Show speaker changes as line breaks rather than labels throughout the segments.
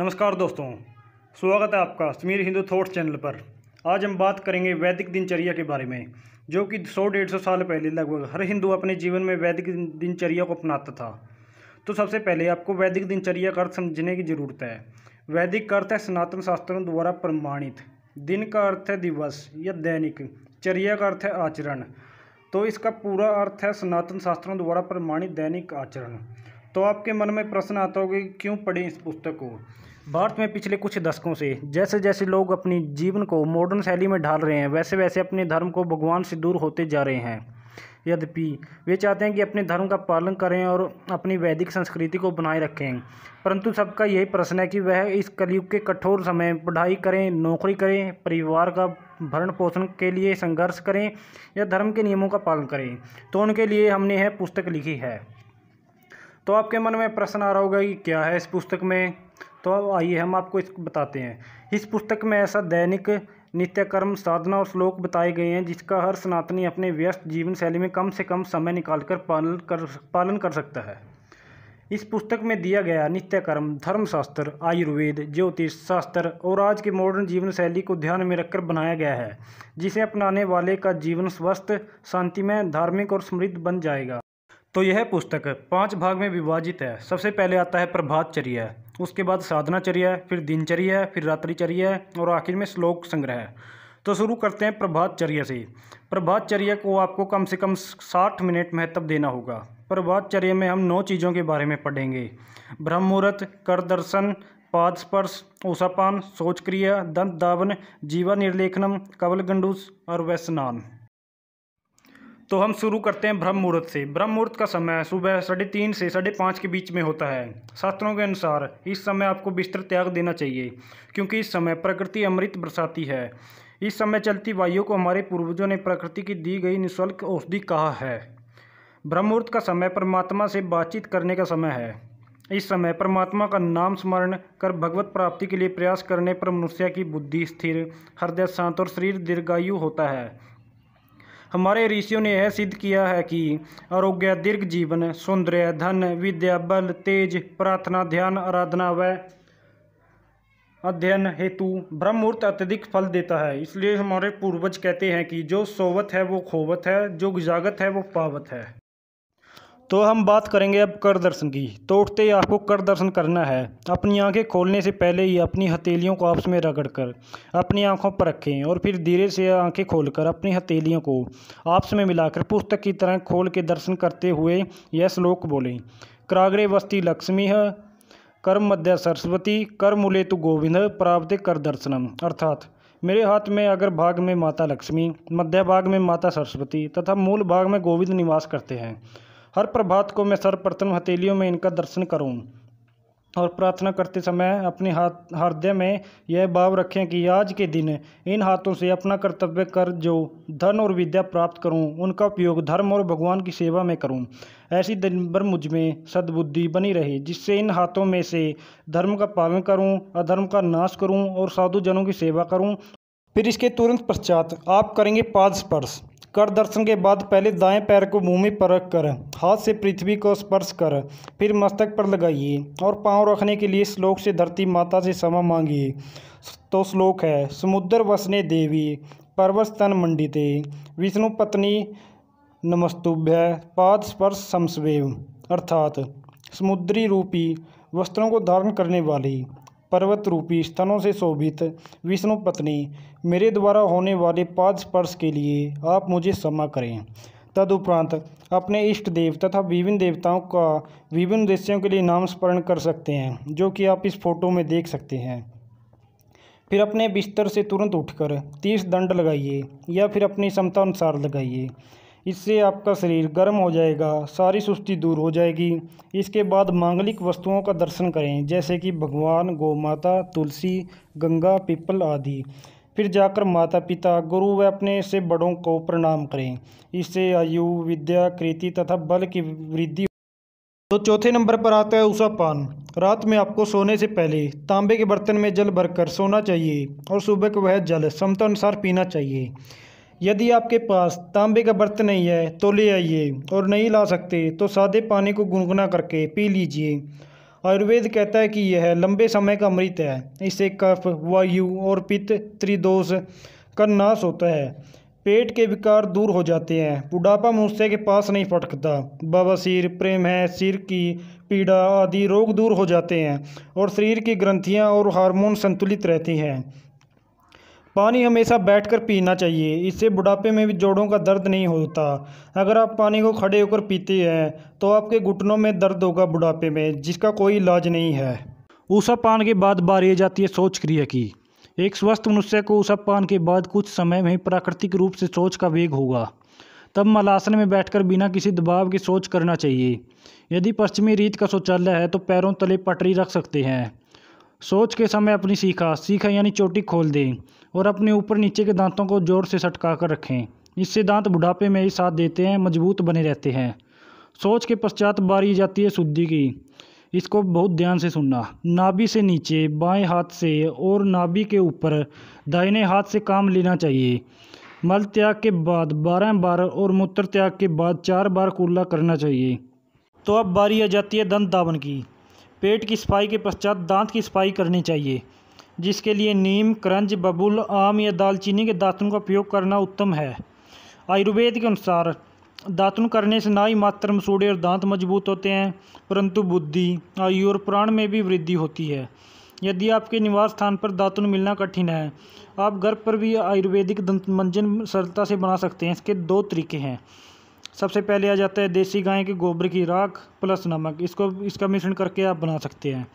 नमस्कार दोस्तों स्वागत है आपका समीर हिंदू थॉट्स चैनल पर आज हम बात करेंगे वैदिक दिनचर्या के बारे में जो कि 100-150 साल पहले लगभग हर हिंदू अपने जीवन में वैदिक दिनचर्या को अपनाता था तो सबसे पहले आपको वैदिक दिनचर्या का अर्थ समझने की ज़रूरत है वैदिक का अर्थ है सनातन शास्त्रों द्वारा प्रमाणित दिन का अर्थ है दिवस या दैनिक चर्या का अर्थ है आचरण तो इसका पूरा अर्थ है सनातन शास्त्रों द्वारा प्रमाणित दैनिक आचरण तो आपके मन में प्रश्न आता होगा कि क्यों पढ़ें इस पुस्तक को भारत में पिछले कुछ दशकों से जैसे जैसे लोग अपने जीवन को मॉडर्न शैली में ढाल रहे हैं वैसे वैसे अपने धर्म को भगवान से दूर होते जा रहे हैं यद्यपि वे चाहते हैं कि अपने धर्म का पालन करें और अपनी वैदिक संस्कृति को बनाए रखें परंतु सबका यही प्रश्न है कि वह इस कलयुग के कठोर समय पढ़ाई करें नौकरी करें परिवार का भरण पोषण के लिए संघर्ष करें या धर्म के नियमों का पालन करें तो उनके लिए हमने यह पुस्तक लिखी है तो आपके मन में प्रश्न आ रहा होगा कि क्या है इस पुस्तक में तो आइए हम आपको इस बताते हैं इस पुस्तक में ऐसा दैनिक नित्यकर्म साधना और श्लोक बताए गए हैं जिसका हर सनातनी अपने व्यस्त जीवन शैली में कम से कम समय निकाल कर पालन कर पालन कर सकता है इस पुस्तक में दिया गया नित्यकर्म धर्मशास्त्र आयुर्वेद ज्योतिष शास्त्र और आज के मॉडर्न जीवन शैली को ध्यान में रखकर बनाया गया है जिसे अपनाने वाले का जीवन स्वस्थ शांतिमय धार्मिक और समृद्ध बन जाएगा तो यह पुस्तक पांच भाग में विभाजित है सबसे पहले आता है प्रभातचर्या उसके बाद साधनाचर्या फिर दिनचर्या फिर रात्रिचर्या और आखिर में श्लोक संग्रह तो शुरू करते हैं प्रभातचर्या से प्रभातचर्या को आपको कम से कम साठ मिनट महत्व देना होगा प्रभातचर्या में हम नौ चीज़ों के बारे में पढ़ेंगे ब्रह्म मुहूर्त कर दर्शन पाद स्पर्श ओसापान सोच क्रिया दंत दावन जीवा निर्लेखनम कवल गंडूस और वैसनान तो हम शुरू करते हैं ब्रह्म मुहूर्त से ब्रह्म मुहूर्त का समय सुबह साढ़े तीन से साढ़े पाँच के बीच में होता है शास्त्रों के अनुसार इस समय आपको बिस्तर त्याग देना चाहिए क्योंकि इस समय प्रकृति अमृत बरसाती है इस समय चलती वायु को हमारे पूर्वजों ने प्रकृति की दी गई निःशुल्क औषधि कहा है ब्रह्म मुहूर्त का समय परमात्मा से बातचीत करने का समय है इस समय परमात्मा का नाम स्मरण कर भगवत प्राप्ति के लिए प्रयास करने पर मनुष्य की बुद्धि स्थिर हृदय शांत और शरीर दीर्घायु होता है हमारे ऋषियों ने यह सिद्ध किया है कि आरोग्य दीर्घ जीवन सौंदर्य धन विद्या बल तेज प्रार्थना ध्यान आराधना व अध्ययन हेतु ब्रह्म मुहूर्त अत्यधिक फल देता है इसलिए हमारे पूर्वज कहते हैं कि जो सोवत है वो खोवत है जो जागत है वो पावत है तो हम बात करेंगे अब कर दर्शन की तो उठते ही आपको कर दर्शन करना है अपनी आंखें खोलने से पहले ही अपनी हथेलियों को आपस में रगड़ कर अपनी आंखों पर रखें और फिर धीरे से आंखें खोलकर अपनी हथेलियों को आपस में मिलाकर पुस्तक की तरह खोल के दर्शन करते हुए यह श्लोक बोलें कराग्रे वस्ती लक्ष्मी है कर्म मध्य सरस्वती कर मुले तो गोविंद प्राप्त कर दर्शनम अर्थात मेरे हाथ में अगर भाग में माता लक्ष्मी मध्य भाग में माता सरस्वती तथा मूल भाग में गोविंद निवास करते हैं हर प्रभात को मैं सर्वप्रथम हथेलियों में इनका दर्शन करूँ और प्रार्थना करते समय अपने हाथ हृदय में यह भाव रखें कि आज के दिन इन हाथों से अपना कर्तव्य कर जो धन और विद्या प्राप्त करूं उनका उपयोग धर्म और भगवान की सेवा में करूं ऐसी दिन भर मुझ में सद्बुद्धि बनी रहे जिससे इन हाथों में से धर्म का पालन करूं अधर्म का नाश करूं और साधुजनों की सेवा करूं फिर इसके तुरंत पश्चात आप करेंगे पाद स्पर्श कर दर्शन के बाद पहले दाएं पैर को भूमि पर रख कर हाथ से पृथ्वी को स्पर्श कर फिर मस्तक पर लगाइए और पांव रखने के लिए श्लोक से धरती माता से समा मांगिए तो श्लोक है समुद्र वसने देवी स्तन मंडिते विष्णु पत्नी नमस्तुभ्य पाद स्पर्श समस्वेव अर्थात समुद्री रूपी वस्त्रों को धारण करने वाली पर्वत रूपी स्तनों से शोभित विष्णु पत्नी मेरे द्वारा होने वाले पाद स्पर्श के लिए आप मुझे क्षमा करें तदुपरांत अपने इष्ट देव तथा विभिन्न देवताओं का विभिन्न उद्देश्यों के लिए नाम स्मरण कर सकते हैं जो कि आप इस फोटो में देख सकते हैं फिर अपने बिस्तर से तुरंत उठकर तीस दंड लगाइए या फिर अपनी क्षमता अनुसार लगाइए इससे आपका शरीर गर्म हो जाएगा सारी सुस्ती दूर हो जाएगी इसके बाद मांगलिक वस्तुओं का दर्शन करें जैसे कि भगवान गौ माता तुलसी गंगा पीपल आदि फिर जाकर माता पिता गुरु व अपने से बड़ों को प्रणाम करें इससे आयु विद्या कृति तथा बल की वृद्धि तो चौथे नंबर पर आता है उषा पान रात में आपको सोने से पहले तांबे के बर्तन में जल भरकर सोना चाहिए और सुबह को वह जल समता अनुसार पीना चाहिए यदि आपके पास तांबे का बर्तन नहीं है तो ले आइए और नहीं ला सकते तो सादे पानी को गुनगुना करके पी लीजिए आयुर्वेद कहता है कि यह लंबे समय का अमृत है इससे कफ वायु और पित्त त्रिदोष का नाश होता है पेट के विकार दूर हो जाते हैं बुढ़ापा मुझसे के पास नहीं फटकता सिर प्रेम है सिर की पीड़ा आदि रोग दूर हो जाते हैं और शरीर की ग्रंथियां और हार्मोन संतुलित रहती हैं पानी हमेशा बैठकर पीना चाहिए इससे बुढ़ापे में भी जोड़ों का दर्द नहीं होता अगर आप पानी को खड़े होकर पीते हैं तो आपके घुटनों में दर्द होगा बुढ़ापे में जिसका कोई इलाज नहीं है ऊषा पान के बाद बारी आ जाती है सोच क्रिया की एक स्वस्थ मनुष्य को ऊषा पान के बाद कुछ समय में प्राकृतिक रूप से सोच का वेग होगा तब मलासन में बैठकर बिना किसी दबाव के सोच करना चाहिए यदि पश्चिमी रीत का शौचालय है तो पैरों तले पटरी रख सकते हैं सोच के समय अपनी सीखा सीखा यानी चोटी खोल दें और अपने ऊपर नीचे के दांतों को जोर से सटका कर रखें इससे दांत बुढ़ापे में ही साथ देते हैं मजबूत बने रहते हैं सोच के पश्चात बारी जाती है शुद्धि की इसको बहुत ध्यान से सुनना नाभि से नीचे बाएं हाथ से और नाभि के ऊपर दाहिने हाथ से काम लेना चाहिए मल त्याग के बाद बारह बार और मूत्र त्याग के बाद चार बार कुल्ला करना चाहिए तो अब बारी आ जाती है दंत दावन की पेट की सफाई के पश्चात दांत की सफाई करनी चाहिए जिसके लिए नीम क्रंज बबुल आम या दालचीनी के दातुन का उपयोग करना उत्तम है आयुर्वेद के अनुसार दातुन करने से ना ही मात्र मसूड़े और दांत मजबूत होते हैं परंतु बुद्धि आयु और प्राण में भी वृद्धि होती है यदि आपके निवास स्थान पर दातुन मिलना कठिन है आप घर पर भी आयुर्वेदिक दंत मंजन सरलता से बना सकते हैं इसके दो तरीके हैं सबसे पहले आ जाता है देसी गाय के गोबर की राख प्लस नमक इसको इसका मिश्रण करके आप बना सकते हैं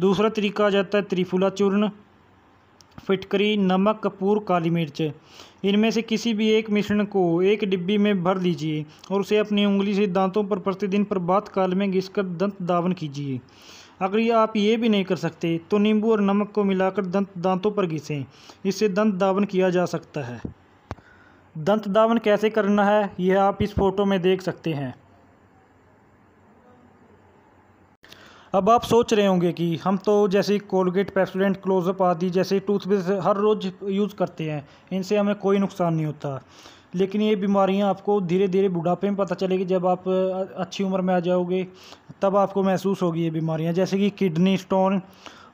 दूसरा तरीका आ जाता है त्रिफुला चूर्ण फिटकरी नमक कपूर काली मिर्च इनमें से किसी भी एक मिश्रण को एक डिब्बी में भर लीजिए और उसे अपनी उंगली से दांतों पर प्रतिदिन प्रभात काल में घिसकर दंत दावन कीजिए अगर ये आप ये भी नहीं कर सकते तो नींबू और नमक को मिलाकर दंत दांतों पर घिसें इससे दंत दावन किया जा सकता है दंत दावन कैसे करना है यह आप इस फोटो में देख सकते हैं अब आप सोच रहे होंगे कि हम तो जैसे कोलगेट पेप्सोडेंट क्लोजअप आदि जैसे टूथपेस्ट हर रोज़ यूज़ करते हैं इनसे हमें कोई नुकसान नहीं होता लेकिन ये बीमारियाँ आपको धीरे धीरे बुढ़ापे में पता चलेगी जब आप अच्छी उम्र में आ जाओगे तब आपको महसूस होगी ये बीमारियाँ जैसे कि kidney stone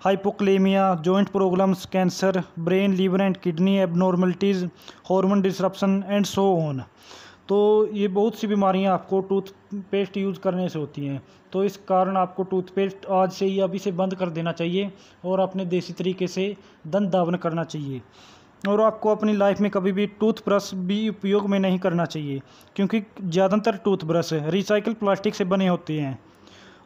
hypokalemia joint problems cancer brain liver and kidney abnormalities hormone disruption and so on तो ये बहुत सी बीमारियां आपको टूथपेस्ट यूज़ करने से होती हैं तो इस कारण आपको टूथपेस्ट आज से ही अभी से बंद कर देना चाहिए और अपने देसी तरीके से दंत दावन करना चाहिए और आपको अपनी लाइफ में कभी भी टूथब्रश भी उपयोग में नहीं करना चाहिए क्योंकि ज़्यादातर टूथब्रश रिसाइकल प्लास्टिक से बने होते हैं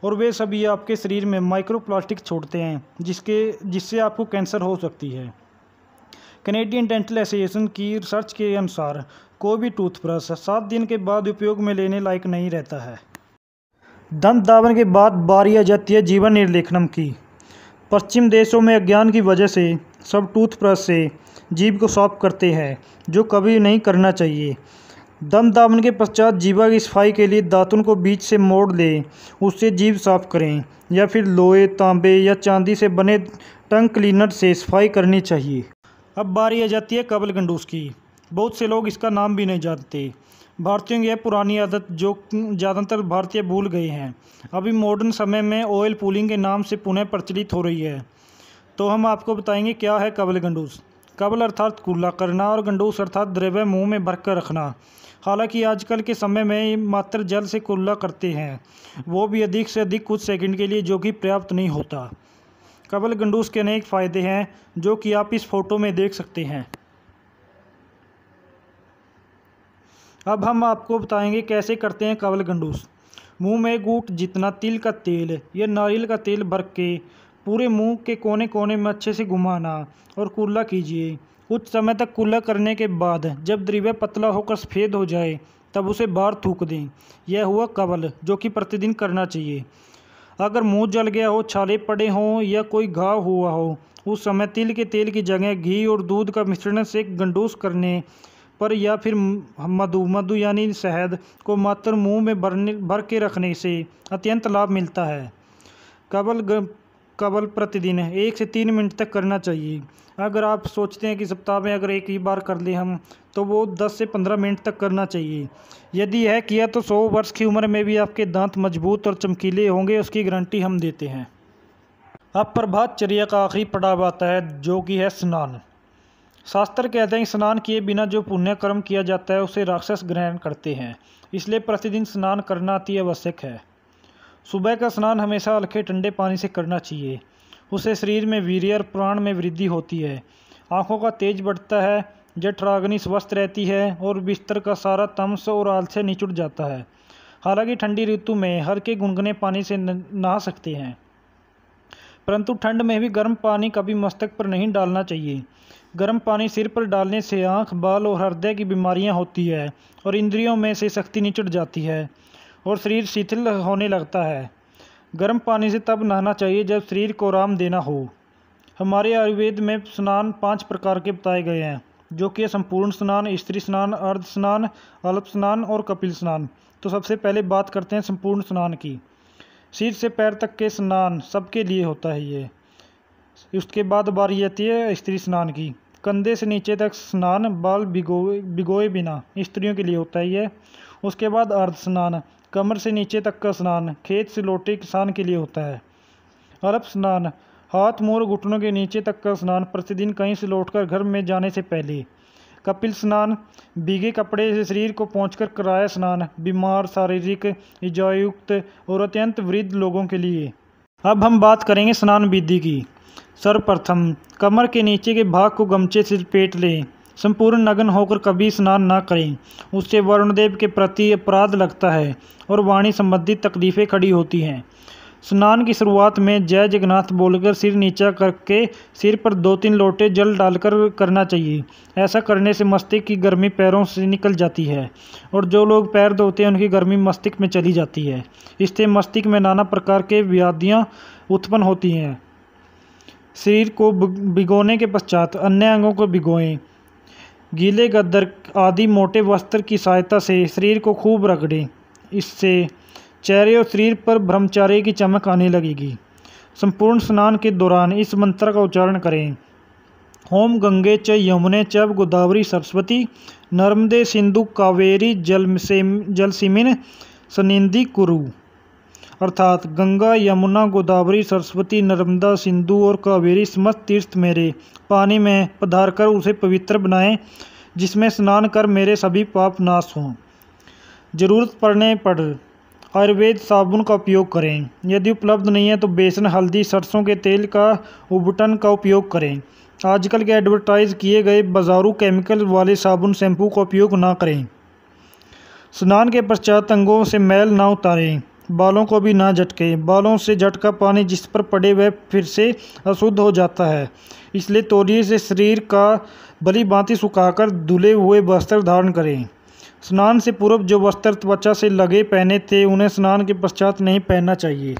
और वे सभी आपके शरीर में माइक्रो प्लास्टिक छोड़ते हैं जिसके जिससे आपको कैंसर हो सकती है कनेडियन डेंटल एसोसिएशन की रिसर्च के अनुसार कोई भी टूथब्रश सात दिन के बाद उपयोग में लेने लायक नहीं रहता है दंत दावन के बाद बारी आ जाती है जीवन निर्लेखनम की पश्चिम देशों में अज्ञान की वजह से सब टूथब्रश से जीभ को साफ करते हैं जो कभी नहीं करना चाहिए दम दामन के पश्चात जीवा की सफाई के लिए दातुन को बीच से मोड़ लें उससे जीभ साफ करें या फिर लोहे तांबे या चांदी से बने टंग क्लीनर से सफाई करनी चाहिए अब बारी आ जाती है कबल गंडूस की बहुत से लोग इसका नाम भी नहीं जानते भारतीयों की यह पुरानी आदत जो ज़्यादातर भारतीय भूल गए हैं अभी मॉडर्न समय में ऑयल पुलिंग के नाम से पुनः प्रचलित हो रही है तो हम आपको बताएंगे क्या है कबल गंडूस कबल अर्थात कूला करना और गंडूस अर्थात द्रव्य मुंह में भर कर रखना हालांकि आजकल के समय में मात्र जल से कूला करते हैं वो भी अधिक से अधिक कुछ सेकंड के लिए जो कि पर्याप्त नहीं होता कबल गंडूस के अनेक फ़ायदे हैं जो कि आप इस फ़ोटो में देख सकते हैं अब हम आपको बताएंगे कैसे करते हैं कबल गंडूस मुंह में गूट जितना तिल का तेल या नारियल का तेल भर के पूरे मुंह के कोने कोने में अच्छे से घुमाना और कुल्ला कीजिए कुछ समय तक कुल्ला करने के बाद जब द्रव्य पतला होकर सफ़ेद हो जाए तब उसे बाहर थूक दें यह हुआ कबल जो कि प्रतिदिन करना चाहिए अगर मुंह जल गया हो छाले पड़े हों या कोई घाव हुआ हो उस समय तिल के तेल की जगह घी और दूध का मिश्रण से गंडूस करने पर या फिर मधु मधु यानी शहद को मात्र मुंह में भरने भर के रखने से अत्यंत लाभ मिलता है कबल कबल प्रतिदिन एक से तीन मिनट तक करना चाहिए अगर आप सोचते हैं कि सप्ताह में अगर एक ही बार कर लें हम तो वो दस से पंद्रह मिनट तक करना चाहिए यदि यह किया तो सौ वर्ष की उम्र में भी आपके दांत मजबूत और चमकीले होंगे उसकी गारंटी हम देते हैं अब प्रभात चर्या का आखिरी पड़ाव आता है जो कि है स्नान शास्त्र कहते हैं स्नान किए बिना जो पुण्य कर्म किया जाता है उसे राक्षस ग्रहण करते हैं इसलिए प्रतिदिन स्नान करना अति आवश्यक है सुबह का स्नान हमेशा हल्के ठंडे पानी से करना चाहिए उससे शरीर में वीर्य और प्राण में वृद्धि होती है आँखों का तेज बढ़ता है जठराग्नि स्वस्थ रहती है और बिस्तर का सारा तमस और आलस्य निचुट जाता है हालांकि ठंडी ऋतु में हर के गुनगुने पानी से नहा सकते हैं परंतु ठंड में भी गर्म पानी कभी मस्तक पर नहीं डालना चाहिए गर्म पानी सिर पर डालने से आँख बाल और हृदय की बीमारियाँ होती है और इंद्रियों में से शक्ति निचुट जाती है और शरीर शिथिल होने लगता है गर्म पानी से तब नहाना चाहिए जब शरीर को आराम देना हो हमारे आयुर्वेद में स्नान पांच प्रकार के बताए गए हैं जो कि संपूर्ण स्नान स्त्री स्नान अर्ध स्नान अल्प स्नान और कपिल स्नान तो सबसे पहले बात करते हैं संपूर्ण स्नान की सिर से पैर तक के स्नान सबके लिए होता है ये उसके बाद बारी आती है स्त्री स्नान की कंधे से नीचे तक स्नान बाल भिगोए भिगोए बिना स्त्रियों के लिए होता ही है उसके बाद अर्ध स्नान कमर से नीचे तक का स्नान खेत से लौटे किसान के लिए होता है अरब स्नान हाथ मोर घुटनों के नीचे तक का स्नान प्रतिदिन कहीं से लौटकर घर में जाने से पहले कपिल स्नान भीगे कपड़े से शरीर को पहुंचकर कराया स्नान बीमार शारीरिक इजायुक्त और अत्यंत वृद्ध लोगों के लिए अब हम बात करेंगे स्नान विधि की सर्वप्रथम कमर के नीचे के भाग को गमछे से लपेट लें संपूर्ण नग्न होकर कभी स्नान न करें उससे वरुणदेव के प्रति अपराध लगता है और वाणी संबंधी तकलीफ़ें खड़ी होती हैं स्नान की शुरुआत में जय जगन्नाथ बोलकर सिर नीचा करके सिर पर दो तीन लोटे जल डालकर करना चाहिए ऐसा करने से मस्तिष्क की गर्मी पैरों से निकल जाती है और जो लोग पैर धोते हैं उनकी गर्मी मस्तिष्क में चली जाती है इससे मस्तिष्क में नाना प्रकार के व्याधियाँ उत्पन्न होती हैं शरीर को भिगोने के पश्चात अन्य अंगों को भिगोएं गीले गद्दर आदि मोटे वस्त्र की सहायता से शरीर को खूब रगड़ें इससे चेहरे और शरीर पर ब्रह्मचार्य की चमक आने लगेगी संपूर्ण स्नान के दौरान इस मंत्र का उच्चारण करें होम गंगे च यमुने च गोदावरी सरस्वती नर्मदे सिंधु कावेरी जल जलसिमिन सनिंदी कुरु अर्थात गंगा यमुना गोदावरी सरस्वती नर्मदा सिंधु और कावेरी समस्त तीर्थ मेरे पानी में पधार कर उसे पवित्र बनाए जिसमें स्नान कर मेरे सभी पाप नाश हों ज़रूरत पड़ने पर आयुर्वेद साबुन का उपयोग करें यदि उपलब्ध नहीं है तो बेसन हल्दी सरसों के तेल का उबटन का उपयोग करें आजकल के एडवर्टाइज किए गए बाजारू केमिकल वाले साबुन शैम्पू का उपयोग ना करें स्नान के पश्चात अंगों से मैल ना उतारें बालों को भी ना झटके बालों से झटका पानी जिस पर पड़े वह फिर से अशुद्ध हो जाता है इसलिए तौलिए से शरीर का भली भांति सुखाकर धुले हुए वस्त्र धारण करें स्नान से पूर्व जो वस्त्र त्वचा से लगे पहने थे उन्हें स्नान के पश्चात नहीं पहनना चाहिए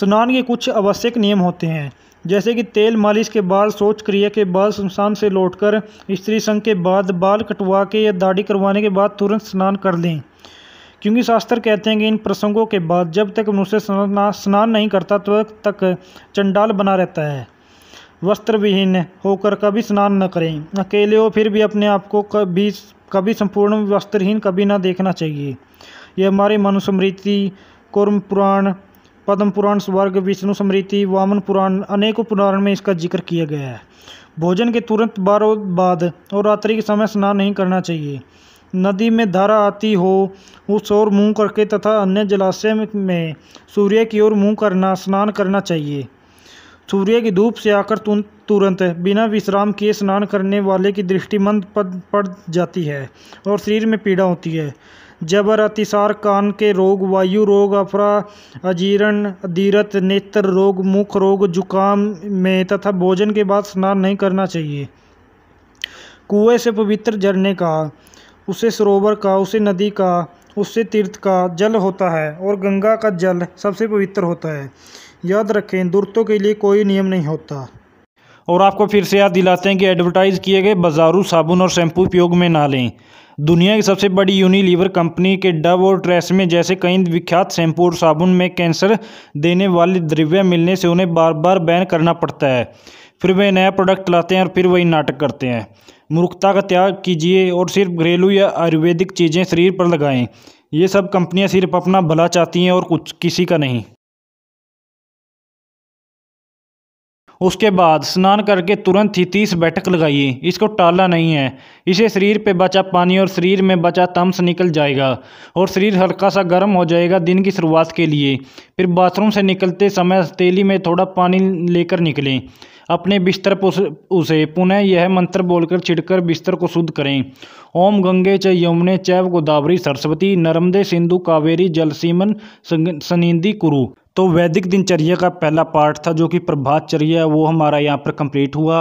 स्नान के कुछ आवश्यक नियम होते हैं जैसे कि तेल मालिश के बाद सोच क्रिया के बाद शमशान से लौटकर स्त्री संघ के बाद बाल कटवा के या दाढ़ी करवाने के बाद तुरंत स्नान कर लें क्योंकि शास्त्र कहते हैं कि इन प्रसंगों के बाद जब तक मनुष्य स्नान नहीं करता तब तो तक चंडाल बना रहता है वस्त्र विहीन होकर कभी स्नान न करें अकेले हो फिर भी अपने आप को कभी कभी संपूर्ण वस्त्रहीन कभी ना देखना चाहिए यह हमारी मनुस्मृति कुर्म पुराण पद्म पुराण स्वर्ग विष्णु स्मृति वामन पुराण अनेकों पुराण में इसका जिक्र किया गया है भोजन के तुरंत बारों बाद और रात्रि के समय स्नान नहीं करना चाहिए नदी में धारा आती हो उस ओर मुँह करके तथा अन्य जलाशय में सूर्य की ओर मुँह करना स्नान करना चाहिए सूर्य की धूप से आकर तुरंत बिना विश्राम किए स्नान करने वाले की दृष्टि मंद पड़ जाती है और शरीर में पीड़ा होती है जबर अतिसार कान के रोग वायु रोग अपरा अजीर्ण अधीरत नेत्र रोग मुख रोग जुकाम में तथा भोजन के बाद स्नान नहीं करना चाहिए कुएं से पवित्र झरने का उसे सरोवर का उसे नदी का उससे तीर्थ का जल होता है और गंगा का जल सबसे पवित्र होता है याद रखें दूरतों के लिए कोई नियम नहीं होता और आपको फिर से याद दिलाते हैं कि एडवर्टाइज़ किए गए बाजारू साबुन और शैम्पू उपयोग में ना लें दुनिया की सबसे बड़ी यूनिलीवर कंपनी के डब और ट्रेस में जैसे कई विख्यात शैम्पू और साबुन में कैंसर देने वाले द्रव्य मिलने से उन्हें बार बार बैन करना पड़ता है फिर वे नया प्रोडक्ट लाते हैं और फिर वही नाटक करते हैं मूर्खता का त्याग कीजिए और सिर्फ घरेलू या आयुर्वेदिक चीज़ें शरीर पर लगाएं ये सब कंपनियां सिर्फ अपना भला चाहती हैं और कुछ किसी का नहीं उसके बाद स्नान करके तुरंत ही तीस बैठक लगाइए इसको टालना नहीं है इसे शरीर पे बचा पानी और शरीर में बचा तम्स निकल जाएगा और शरीर हल्का सा गर्म हो जाएगा दिन की शुरुआत के लिए फिर बाथरूम से निकलते समय तेली में थोड़ा पानी लेकर निकलें अपने बिस्तर पर उसे पुनः यह मंत्र बोलकर छिड़कर बिस्तर को शुद्ध करें ओम गंगे च यमुने चैव गोदावरी सरस्वती नर्मदे सिंधु कावेरी जलसीमन सनिंदी कुरु तो वैदिक दिनचर्या का पहला पार्ट था जो कि प्रभातचर्या वो हमारा यहाँ पर कंप्लीट हुआ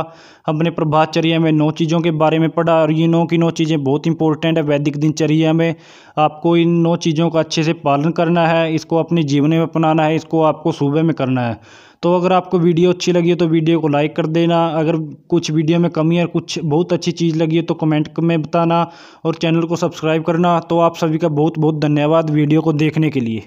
हमने प्रभातचर्या में नौ चीज़ों के बारे में पढ़ा और ये नौ की नौ चीज़ें बहुत इंपॉर्टेंट है वैदिक दिनचर्या में आपको इन नौ चीज़ों का अच्छे से पालन करना है इसको अपने जीवन में अपनाना है इसको आपको सुबह में करना है तो अगर आपको वीडियो अच्छी लगी हो तो वीडियो को लाइक कर देना अगर कुछ वीडियो में कमी है कुछ बहुत अच्छी चीज़ लगी है तो कमेंट में बताना और चैनल को सब्सक्राइब करना तो आप सभी का बहुत बहुत धन्यवाद वीडियो को देखने के लिए